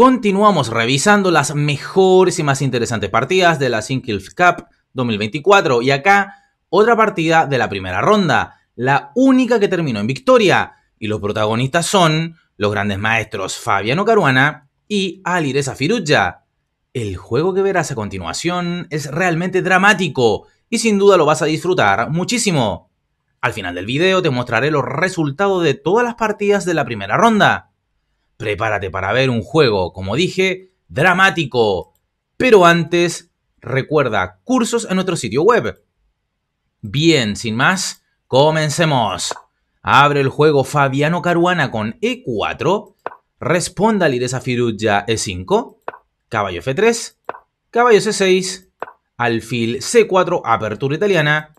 Continuamos revisando las mejores y más interesantes partidas de la Sinkilf Cup 2024 y acá otra partida de la primera ronda, la única que terminó en victoria y los protagonistas son los grandes maestros Fabiano Caruana y Alireza Firuja. El juego que verás a continuación es realmente dramático y sin duda lo vas a disfrutar muchísimo. Al final del video te mostraré los resultados de todas las partidas de la primera ronda prepárate para ver un juego, como dije, dramático. Pero antes, recuerda, cursos en nuestro sitio web. Bien, sin más, comencemos. Abre el juego Fabiano Caruana con E4, responda al Iresa Firuja E5, caballo F3, caballo C6, alfil C4, apertura italiana,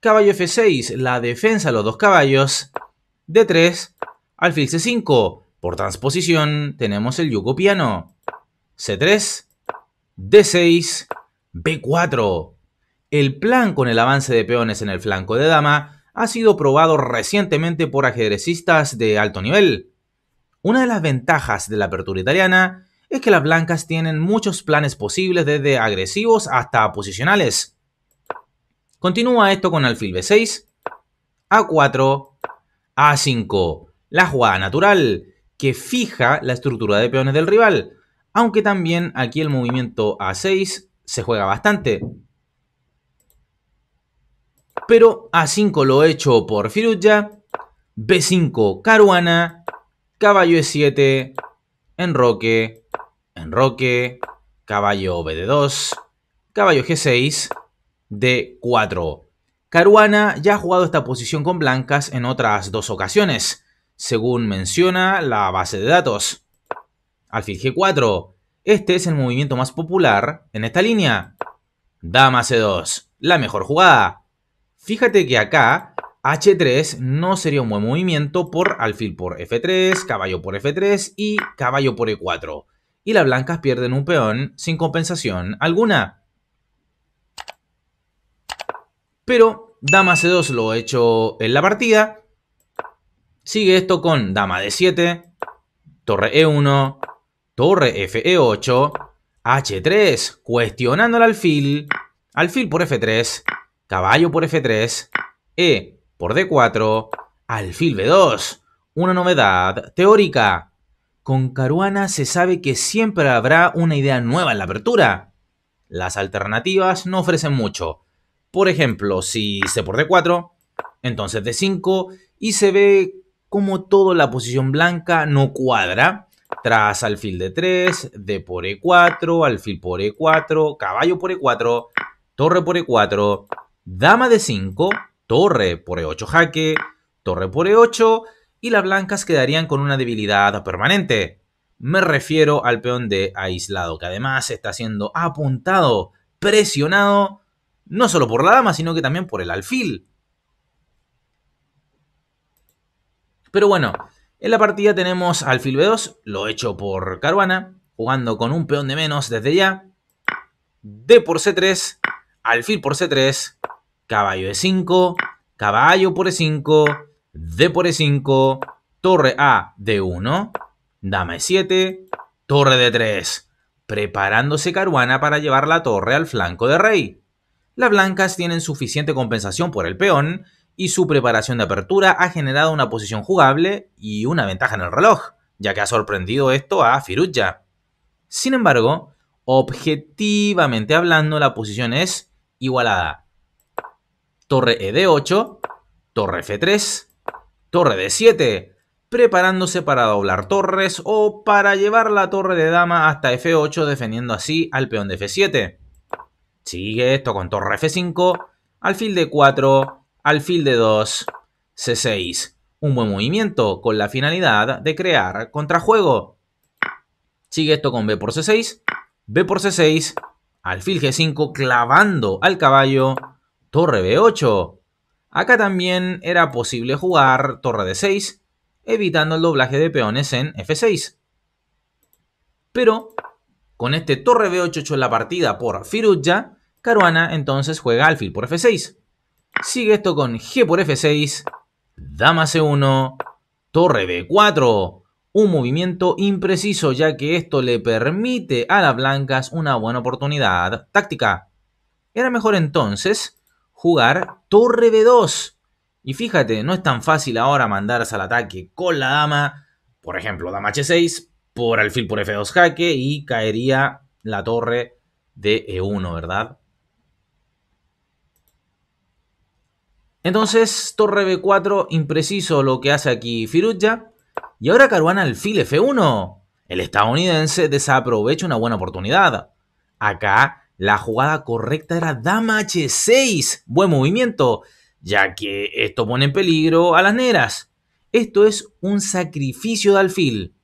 caballo F6, la defensa de los dos caballos, D3, alfil C5, por transposición, tenemos el yugo piano. C3, D6, B4. El plan con el avance de peones en el flanco de dama ha sido probado recientemente por ajedrecistas de alto nivel. Una de las ventajas de la apertura italiana es que las blancas tienen muchos planes posibles desde agresivos hasta posicionales. Continúa esto con alfil B6, A4, A5, la jugada natural, que fija la estructura de peones del rival. Aunque también aquí el movimiento A6 se juega bastante. Pero A5 lo he hecho por Firuja, B5 Caruana, caballo E7, enroque, enroque, caballo BD2, caballo G6, D4. Caruana ya ha jugado esta posición con blancas en otras dos ocasiones según menciona la base de datos. Alfil G4. Este es el movimiento más popular en esta línea. Dama C2. La mejor jugada. Fíjate que acá H3 no sería un buen movimiento por alfil por F3, caballo por F3 y caballo por E4. Y las blancas pierden un peón sin compensación alguna. Pero dama C2 lo he hecho en la partida Sigue esto con dama d 7, torre E1, torre FE8, H3, cuestionando al alfil, alfil por F3, caballo por F3, E por D4, alfil B2. Una novedad teórica. Con Caruana se sabe que siempre habrá una idea nueva en la apertura. Las alternativas no ofrecen mucho. Por ejemplo, si C por D4, entonces D5 y se ve como todo la posición blanca no cuadra. Tras alfil de 3, D por E4, alfil por E4, caballo por E4, torre por E4, dama de 5, torre por E8 jaque, torre por E8 y las blancas quedarían con una debilidad permanente. Me refiero al peón de aislado, que además está siendo apuntado, presionado, no solo por la dama, sino que también por el alfil. Pero bueno, en la partida tenemos alfil B2, lo hecho por Caruana, jugando con un peón de menos desde ya. D por C3, alfil por C3, caballo E5, caballo por E5, D por E5, torre A de 1 dama E7, torre D3, preparándose Caruana para llevar la torre al flanco de rey. Las blancas tienen suficiente compensación por el peón y su preparación de apertura ha generado una posición jugable y una ventaja en el reloj, ya que ha sorprendido esto a Firuja. Sin embargo, objetivamente hablando, la posición es igualada. Torre E de 8, torre F3, torre d 7, preparándose para doblar torres o para llevar la torre de dama hasta F8 defendiendo así al peón de F7. Sigue esto con torre F5, alfil de 4, Alfil de 2, C6. Un buen movimiento con la finalidad de crear contrajuego. Sigue esto con B por C6, B por C6, alfil G5 clavando al caballo, torre B8. Acá también era posible jugar torre D6, evitando el doblaje de peones en F6. Pero con este torre B8 hecho en la partida por Firuja, Caruana entonces juega alfil por F6. Sigue esto con G por F6, Dama C1, Torre B4. Un movimiento impreciso ya que esto le permite a las blancas una buena oportunidad táctica. Era mejor entonces jugar Torre B2. Y fíjate, no es tan fácil ahora mandarse al ataque con la dama, por ejemplo, dama H6, por alfil por F2 jaque y caería la torre de E1, ¿verdad? Entonces, torre B4, impreciso lo que hace aquí Firuja. Y ahora Caruana alfil F1. El estadounidense desaprovecha una buena oportunidad. Acá, la jugada correcta era dama H6. Buen movimiento, ya que esto pone en peligro a las negras. Esto es un sacrificio de alfil.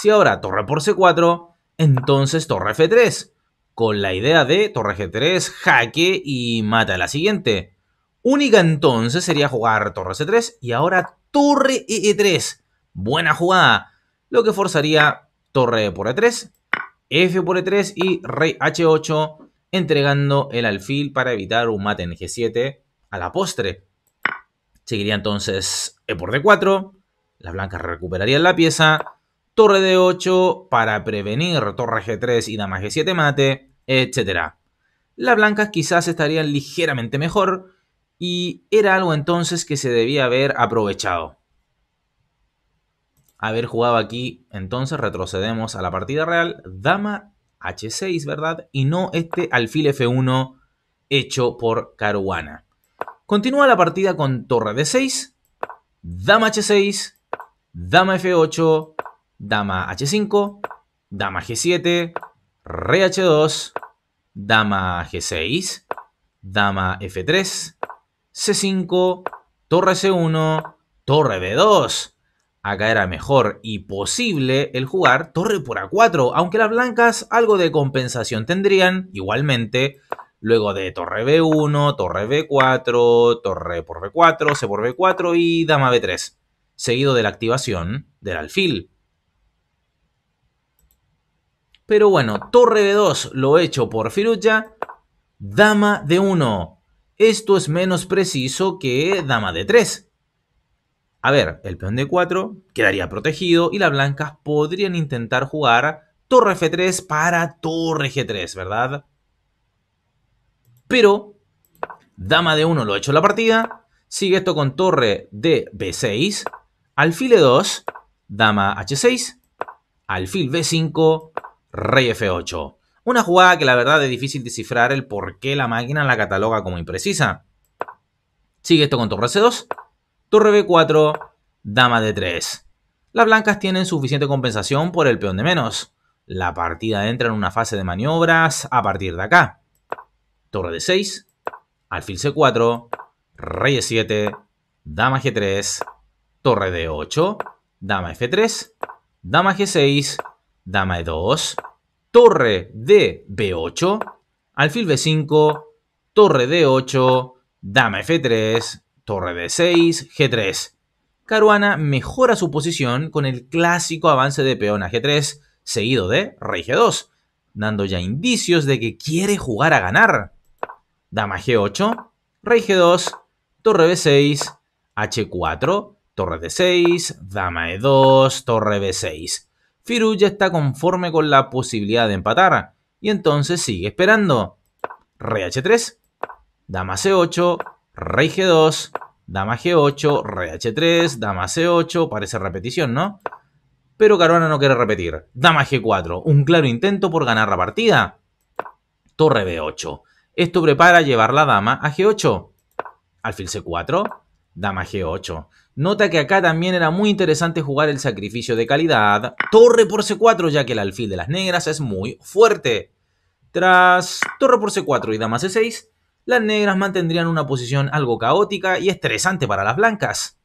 Si ahora torre por C4, entonces torre F3. Con la idea de torre G3, jaque y mata a la siguiente. Única entonces sería jugar torre C3 e y ahora torre E3. Buena jugada. Lo que forzaría torre E por E3, F por E3 y rey H8 entregando el alfil para evitar un mate en G7 a la postre. Seguiría entonces E por D4. Las blancas recuperarían la pieza. Torre D8 para prevenir torre G3 y dama G7 mate, etc. Las blancas quizás estarían ligeramente mejor y era algo entonces que se debía haber aprovechado. Haber jugado aquí, entonces retrocedemos a la partida real, dama h6, ¿verdad? Y no este alfil f1 hecho por Caruana. Continúa la partida con torre d6, dama h6, dama f8, dama h5, dama g7, re h2, dama g6, dama f3, C5, torre C1, torre B2. Acá era mejor y posible el jugar torre por A4, aunque las blancas algo de compensación tendrían igualmente. Luego de torre B1, torre B4, torre por B4, C por B4 y dama B3. Seguido de la activación del alfil. Pero bueno, torre B2 lo he hecho por Firucha. Dama D1. Esto es menos preciso que dama de 3. A ver, el peón de 4 quedaría protegido y las blancas podrían intentar jugar torre F3 para torre G3, ¿verdad? Pero dama de 1 lo ha hecho la partida, sigue esto con torre de B6, alfil E2, dama H6, alfil B5, rey F8. Una jugada que la verdad es difícil descifrar el por qué la máquina la cataloga como imprecisa. Sigue esto con torre C2, torre B4, dama D3. Las blancas tienen suficiente compensación por el peón de menos. La partida entra en una fase de maniobras a partir de acá. Torre D6, alfil C4, rey E7, dama G3, torre D8, dama F3, dama G6, dama E2, torre de B8, alfil B5, torre D8, dama F3, torre D6, G3. Caruana mejora su posición con el clásico avance de peón a G3, seguido de rey G2, dando ya indicios de que quiere jugar a ganar. Dama G8, rey G2, torre B6, H4, torre D6, dama E2, torre B6. Firu ya está conforme con la posibilidad de empatar y entonces sigue esperando. reh 3 dama C8, rey G2, dama G8, reh 3 dama C8, parece repetición, ¿no? Pero Caruana no quiere repetir. Dama G4, un claro intento por ganar la partida. Torre B8. Esto prepara llevar la dama a G8. Alfil C4, dama G8. Nota que acá también era muy interesante jugar el sacrificio de calidad. Torre por C4, ya que el alfil de las negras es muy fuerte. Tras torre por C4 y dama C6, las negras mantendrían una posición algo caótica y estresante para las blancas.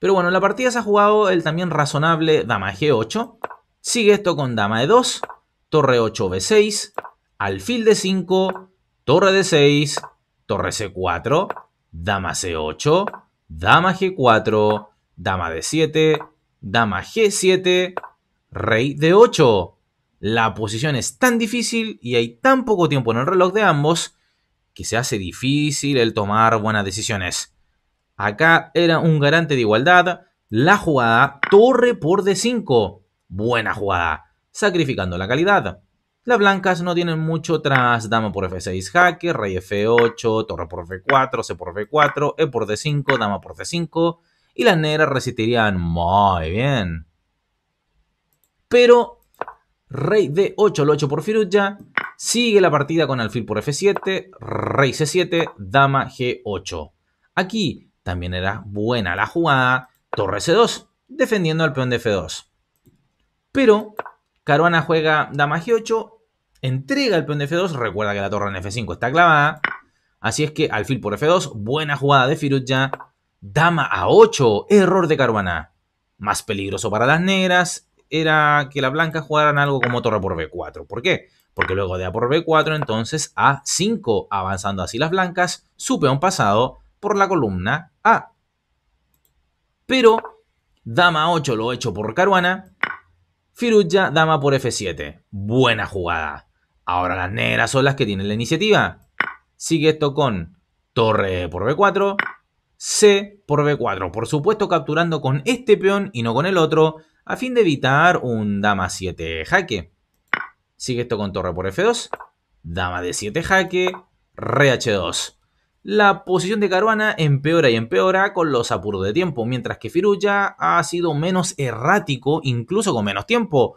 Pero bueno, en la partida se ha jugado el también razonable dama G8. Sigue esto con dama E2, torre 8 B6, alfil D5, torre D6, torre C4 dama c8, dama g4, dama d7, dama g7, rey d8. La posición es tan difícil y hay tan poco tiempo en el reloj de ambos que se hace difícil el tomar buenas decisiones. Acá era un garante de igualdad. La jugada torre por d5. Buena jugada, sacrificando la calidad. Las blancas no tienen mucho tras dama por f6 jaque, rey f8, torre por f4, c por f4, e por d5, dama por c5. Y las negras resistirían muy bien. Pero rey d8, el 8 por Firuja. Sigue la partida con alfil por f7, rey c7, dama g8. Aquí también era buena la jugada, torre c2, defendiendo al peón de f2. Pero Caruana juega dama g8 Entrega el peón de F2. Recuerda que la torre en F5 está clavada. Así es que alfil por F2. Buena jugada de ya. Dama A8. Error de Caruana. Más peligroso para las negras era que las blancas jugaran algo como torre por B4. ¿Por qué? Porque luego de A por B4, entonces A5, avanzando así las blancas, su peón pasado por la columna A. Pero, dama a 8 lo he hecho por Caruana, Firuja, dama por F7. Buena jugada. Ahora las negras son las que tienen la iniciativa. Sigue esto con torre por B4, C por B4. Por supuesto capturando con este peón y no con el otro, a fin de evitar un dama 7 jaque. Sigue esto con torre por F2, dama de 7 jaque, re H2. La posición de Caruana empeora y empeora con los apuros de tiempo, mientras que Firuya ha sido menos errático incluso con menos tiempo.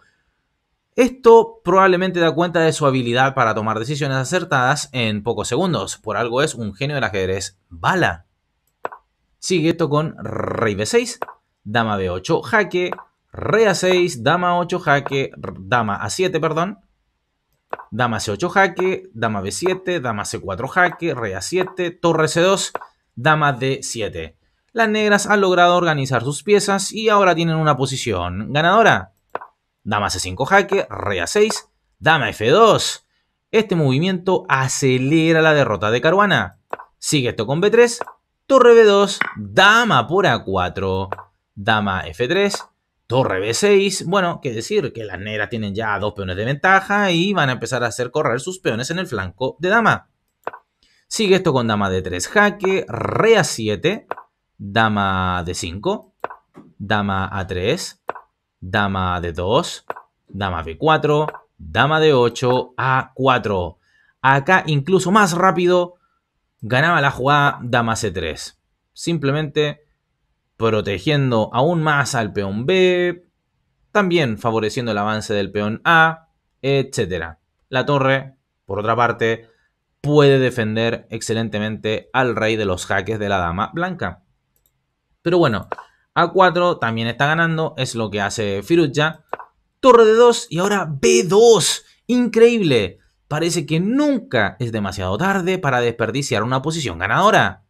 Esto probablemente da cuenta de su habilidad para tomar decisiones acertadas en pocos segundos, por algo es un genio del ajedrez bala. Sigue esto con rey b6, dama b8, jaque, rey a6, dama 8 jaque, dama a7, perdón, dama c8 jaque, dama b7, dama c4 jaque, rey a7, torre c2, dama d7. Las negras han logrado organizar sus piezas y ahora tienen una posición ganadora. Dama C5 jaque, rea 6 dama F2. Este movimiento acelera la derrota de Caruana. Sigue esto con B3, torre B2, dama por A4, dama F3, torre B6. Bueno, qué decir, que las negras tienen ya dos peones de ventaja y van a empezar a hacer correr sus peones en el flanco de dama. Sigue esto con dama D3 jaque, rea 7 dama D5, dama A3, dama de 2, dama b4, dama de 8, a4. Acá incluso más rápido ganaba la jugada dama c3. Simplemente protegiendo aún más al peón b, también favoreciendo el avance del peón a, etc. La torre, por otra parte, puede defender excelentemente al rey de los jaques de la dama blanca. Pero bueno, a 4, también está ganando, es lo que hace Firuja. Torre de 2 y ahora B2, increíble. Parece que nunca es demasiado tarde para desperdiciar una posición ganadora.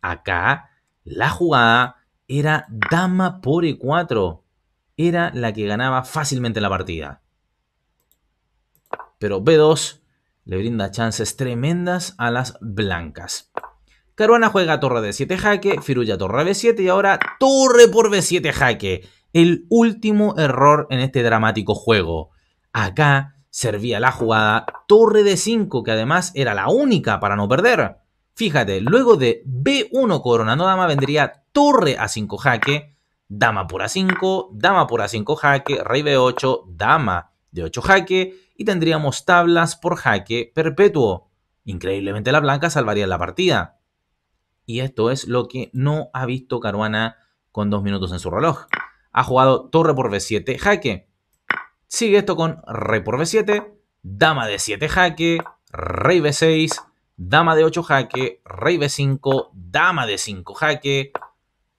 Acá la jugada era dama por E4. Era la que ganaba fácilmente la partida. Pero B2 le brinda chances tremendas a las blancas. Caruana juega torre de 7 jaque, Firulla torre B7 y ahora torre por B7 jaque. El último error en este dramático juego. Acá servía la jugada torre de 5, que además era la única para no perder. Fíjate, luego de B1 Corona no dama vendría torre a 5 jaque, dama por A5, dama por A5 jaque, rey B8, dama de 8 jaque y tendríamos tablas por jaque perpetuo. Increíblemente la blanca salvaría la partida y esto es lo que no ha visto Caruana con dos minutos en su reloj. Ha jugado torre por b7, jaque. Sigue esto con rey por b7, dama de 7 jaque, rey b6, dama de 8 jaque, rey b5, dama de 5 jaque,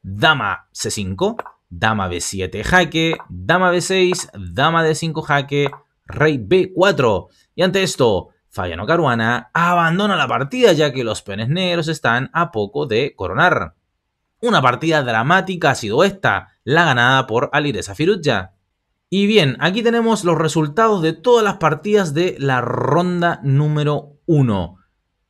dama c5, dama b7 jaque, dama b6, dama de 5 jaque, rey b4. Y ante esto, Fayano Caruana abandona la partida ya que los peones negros están a poco de coronar. Una partida dramática ha sido esta, la ganada por Alireza Firuja. Y bien, aquí tenemos los resultados de todas las partidas de la ronda número 1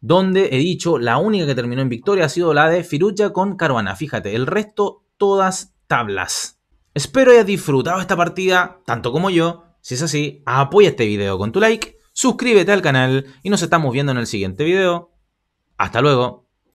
donde he dicho la única que terminó en victoria ha sido la de Firucha con Caruana. Fíjate, el resto todas tablas. Espero hayas disfrutado esta partida tanto como yo. Si es así, apoya este video con tu like suscríbete al canal y nos estamos viendo en el siguiente video. Hasta luego.